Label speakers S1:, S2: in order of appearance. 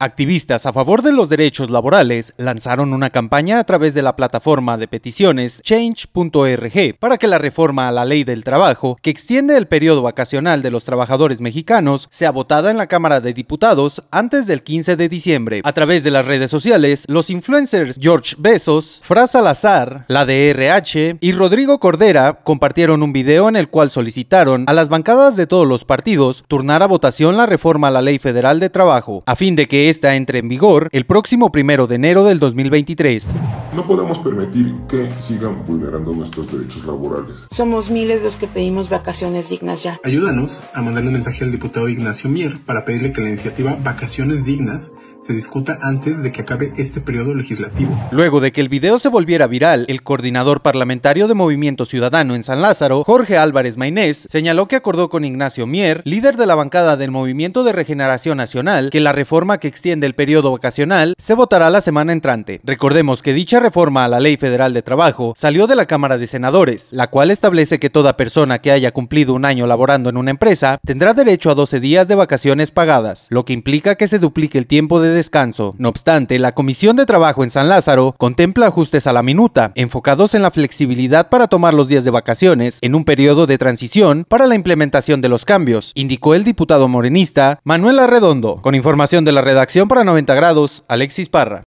S1: Activistas a favor de los derechos laborales lanzaron una campaña a través de la plataforma de peticiones change.org para que la reforma a la ley del trabajo, que extiende el periodo vacacional de los trabajadores mexicanos, sea votada en la Cámara de Diputados antes del 15 de diciembre. A través de las redes sociales, los influencers George Besos, Fra Salazar, la DRH y Rodrigo Cordera compartieron un video en el cual solicitaron a las bancadas de todos los partidos turnar a votación la reforma a la ley federal de trabajo, a fin de que esta entre en vigor el próximo primero de enero del 2023. No podemos permitir que sigan vulnerando nuestros derechos laborales. Somos miles los que pedimos vacaciones dignas ya. Ayúdanos a mandarle un mensaje al diputado Ignacio Mier para pedirle que la iniciativa Vacaciones Dignas discuta antes de que acabe este periodo legislativo. Luego de que el video se volviera viral, el coordinador parlamentario de Movimiento Ciudadano en San Lázaro, Jorge Álvarez Maynés, señaló que acordó con Ignacio Mier, líder de la bancada del Movimiento de Regeneración Nacional, que la reforma que extiende el periodo vacacional se votará la semana entrante. Recordemos que dicha reforma a la Ley Federal de Trabajo salió de la Cámara de Senadores, la cual establece que toda persona que haya cumplido un año laborando en una empresa tendrá derecho a 12 días de vacaciones pagadas, lo que implica que se duplique el tiempo de descanso. No obstante, la Comisión de Trabajo en San Lázaro contempla ajustes a la minuta, enfocados en la flexibilidad para tomar los días de vacaciones en un periodo de transición para la implementación de los cambios, indicó el diputado morenista Manuel Arredondo. Con información de la redacción para 90 grados, Alexis Parra.